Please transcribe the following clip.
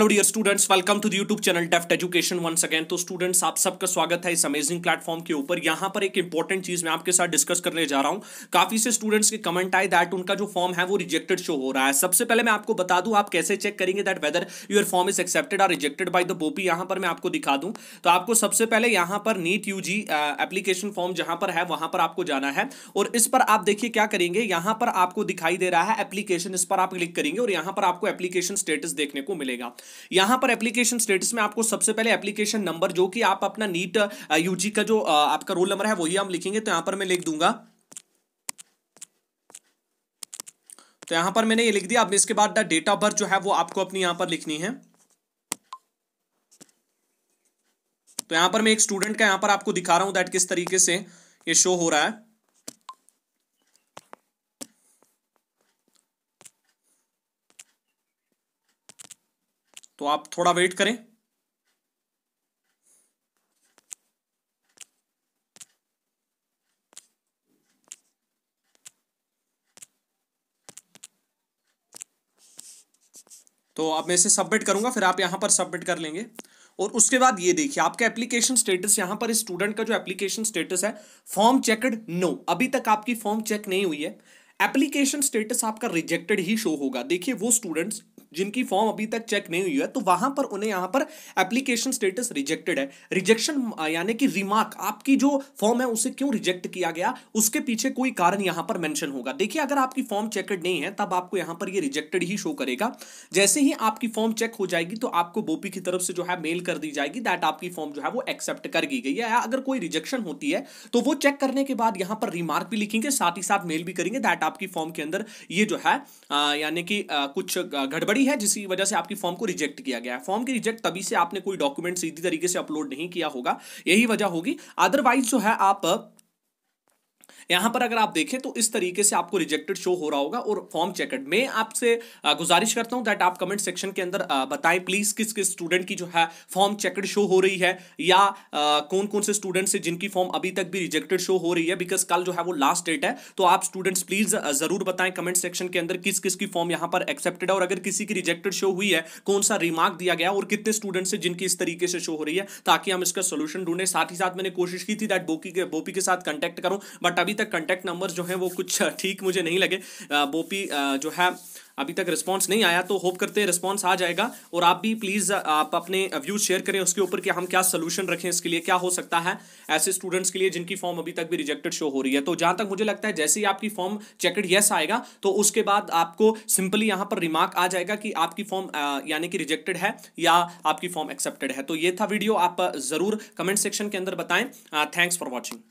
hello dear students welcome to the YouTube channel Teft education once again तो students आप सबका स्वागत है इस अमेजिंग प्लेटफॉर्म के ऊपर यहां पर एक इंपॉर्टेंट चीज मैं आपके साथ डिस्कस करने जा रहा हूं काफी से स्टूडेंट्स के कमेंट आए दैट उनका जो फॉर्म है वो रिजेक्टेड शो हो रहा है सबसे पहले मैं आपको बता दूँ आप कैसे चेक करेंगे that whether your form is accepted और रिजेक्टेड बाई द बोपी यहां पर मैं आपको दिखा दूँ तो आपको सबसे पहले यहाँ पर नीट यू एप्लीकेशन फॉर्म जहां पर है वहां पर आपको जाना है और इस पर आप देखिए क्या करेंगे यहाँ पर आपको दिखाई दे रहा है एप्लीकेशन इस पर आप क्लिक करेंगे और यहाँ पर आपको एप्लीकेशन स्टेटस देखने को मिलेगा यहां पर एप्लीकेशन स्टेटस में आपको सबसे पहले एप्लीकेशन नंबर जो कि आप अपना नीट यूजी का जो आपका रोल नंबर है वही हम लिखेंगे तो यहां पर मैं लिख दूंगा तो यहां पर मैंने ये लिख दिया अब इसके बाद डेट ऑफ बर्थ जो है वो आपको अपनी यहां पर लिखनी है तो यहां पर मैं एक स्टूडेंट का यहां पर आपको दिखा रहा हूं दैट किस तरीके से ये शो हो रहा है तो आप थोड़ा वेट करें तो अब मैं इसे सबमिट करूंगा फिर आप यहां पर सबमिट कर लेंगे और उसके बाद ये देखिए आपका एप्लीकेशन स्टेटस यहां पर स्टूडेंट का जो एप्लीकेशन स्टेटस है फॉर्म चेकड नो अभी तक आपकी फॉर्म चेक नहीं हुई है एप्लीकेशन स्टेटस आपका रिजेक्टेड ही शो होगा देखिए वो स्टूडेंट्स जिनकी फॉर्म अभी तक चेक नहीं हुई है तो वहां पर उन्हें यहां पर एप्लीकेशन स्टेटस रिजेक्टेड है रिजेक्शन यानी कि रिमार्क आपकी जो फॉर्म है उसे क्यों रिजेक्ट किया गया उसके पीछे कोई कारण यहां पर मेंशन होगा देखिए अगर आपकी फॉर्म चेकड नहीं है तब आपको यहां पर ये यह रिजेक्टेड ही शो करेगा जैसे ही आपकी फॉर्म चेक हो जाएगी तो आपको बोपी की तरफ से जो है मेल कर दी जाएगी दैट आपकी फॉर्म जो है वो एक्सेप्ट कर दी गई है अगर कोई रिजेक्शन होती है तो वो चेक करने के बाद यहां पर रिमार्क भी लिखेंगे साथ ही साथ मेल भी करेंगे दैट आपकी फॉर्म के अंदर ये जो है यानी कि कुछ गड़बड़ी है जिसकी वजह से आपकी फॉर्म को रिजेक्ट किया गया है फॉर्म की रिजेक्ट तभी से आपने कोई डॉक्यूमेंट सीधी तरीके से अपलोड नहीं किया होगा यही वजह होगी अदरवाइज जो है आप यहां पर अगर आप देखें तो इस तरीके से आपको रिजेक्टेड शो हो रहा होगा और फॉर्म चेकड मैं आपसे गुजारिश करता हूं दैट आप कमेंट सेक्शन के अंदर बताएं प्लीज़ किस किस स्टूडेंट की जो है फॉर्म चेकड शो हो रही है या कौन कौन से स्टूडेंट्स से जिनकी फॉर्म अभी तक भी रिजेक्टेड शो हो रही है बिकॉज कल जो है वो लास्ट डेट है तो आप स्टूडेंट्स प्लीज़ ज़रूर बताएं कमेंट सेक्शन के अंदर किस किस की फॉर्म यहां पर एक्सेप्टेड है और अगर किसी की रिजेक्टेड शो हुई है कौन सा रिमार्क दिया गया और कितने स्टूडेंट्स है जिनकी इस तरीके से शो हो रही है ताकि हम इसका सोल्यूशन ढूंढें साथ ही साथ मैंने कोशिश की थी दैट बोपी के बोपी के साथ कॉन्टेक्ट करूं बट अभी तक कॉन्टैक्ट नंबर जो हैं वो कुछ ठीक मुझे नहीं लगे बोपी जो है अभी तक रिस्पांस नहीं आया तो होप करते हैं रिस्पांस आ जाएगा और आप भी प्लीज़ आप अपने व्यूज शेयर करें उसके ऊपर कि हम क्या सोल्यूशन रखें इसके लिए क्या हो सकता है ऐसे स्टूडेंट्स के लिए जिनकी फॉर्म अभी तक भी रिजेक्टेड शो हो रही है तो जहां तक मुझे लगता है जैसे ही आपकी फॉर्म चेकड येस आएगा तो उसके बाद आपको सिंपली यहाँ पर रिमार्क आ जाएगा कि आपकी फॉर्म यानी कि रिजेक्टेड है या आपकी फॉर्म एक्सेप्टेड है तो ये था वीडियो आप ज़रूर कमेंट सेक्शन के अंदर बताएं थैंक्स फॉर वॉचिंग